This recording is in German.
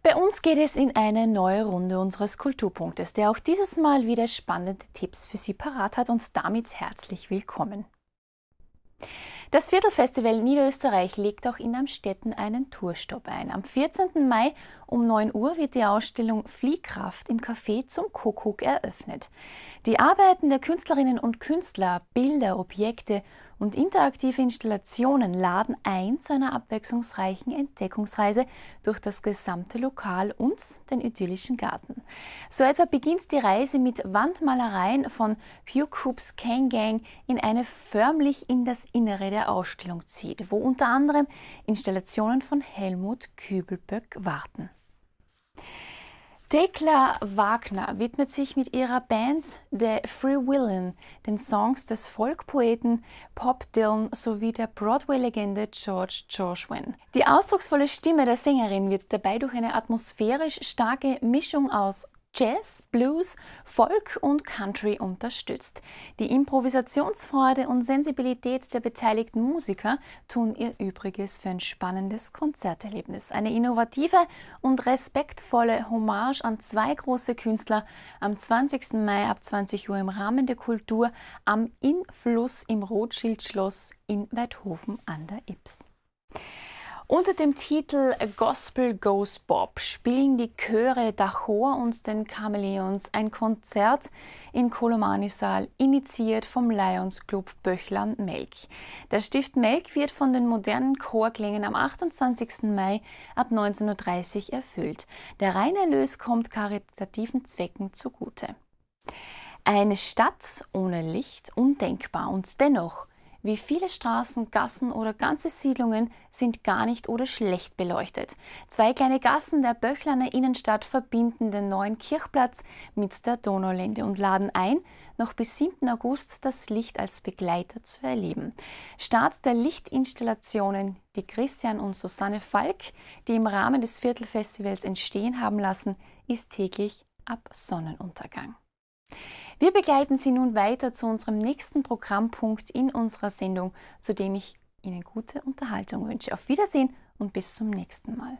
Bei uns geht es in eine neue Runde unseres Kulturpunktes, der auch dieses Mal wieder spannende Tipps für Sie parat hat und damit herzlich willkommen. Das Viertelfestival Niederösterreich legt auch in Amstetten einen Tourstopp ein. Am 14. Mai um 9 Uhr wird die Ausstellung Fliehkraft im Café zum Kuckuck eröffnet. Die Arbeiten der Künstlerinnen und Künstler, Bilder, Objekte und interaktive Installationen laden ein zu einer abwechslungsreichen Entdeckungsreise durch das gesamte Lokal und den idyllischen Garten. So etwa beginnt die Reise mit Wandmalereien von Hugh Coops Kangang in eine förmlich in das Innere der Ausstellung zieht, wo unter anderem Installationen von Helmut Kübelböck warten. Thekla Wagner widmet sich mit ihrer Band The Free Willin den Songs des Folkpoeten Pop Dylan sowie der Broadway-Legende George Gershwin. Die ausdrucksvolle Stimme der Sängerin wird dabei durch eine atmosphärisch starke Mischung aus Jazz, Blues, Folk und Country unterstützt. Die Improvisationsfreude und Sensibilität der beteiligten Musiker tun ihr Übriges für ein spannendes Konzerterlebnis. Eine innovative und respektvolle Hommage an zwei große Künstler am 20. Mai ab 20 Uhr im Rahmen der Kultur am Influss im Rothschildschloss in Weidhofen an der Ips. Unter dem Titel Gospel Goes Bob spielen die Chöre Dachor und den Chameleons ein Konzert im Kolomani-Saal, initiiert vom Lions Club Böchlern-Melk. Der Stift Melk wird von den modernen Chorklängen am 28. Mai ab 19.30 Uhr erfüllt. Der Reinerlös kommt karitativen Zwecken zugute. Eine Stadt ohne Licht undenkbar und dennoch – wie viele Straßen, Gassen oder ganze Siedlungen sind gar nicht oder schlecht beleuchtet. Zwei kleine Gassen der Böchlaner Innenstadt verbinden den neuen Kirchplatz mit der Donaulände und laden ein, noch bis 7. August das Licht als Begleiter zu erleben. Start der Lichtinstallationen, die Christian und Susanne Falk, die im Rahmen des Viertelfestivals entstehen haben lassen, ist täglich ab Sonnenuntergang. Wir begleiten Sie nun weiter zu unserem nächsten Programmpunkt in unserer Sendung, zu dem ich Ihnen gute Unterhaltung wünsche. Auf Wiedersehen und bis zum nächsten Mal.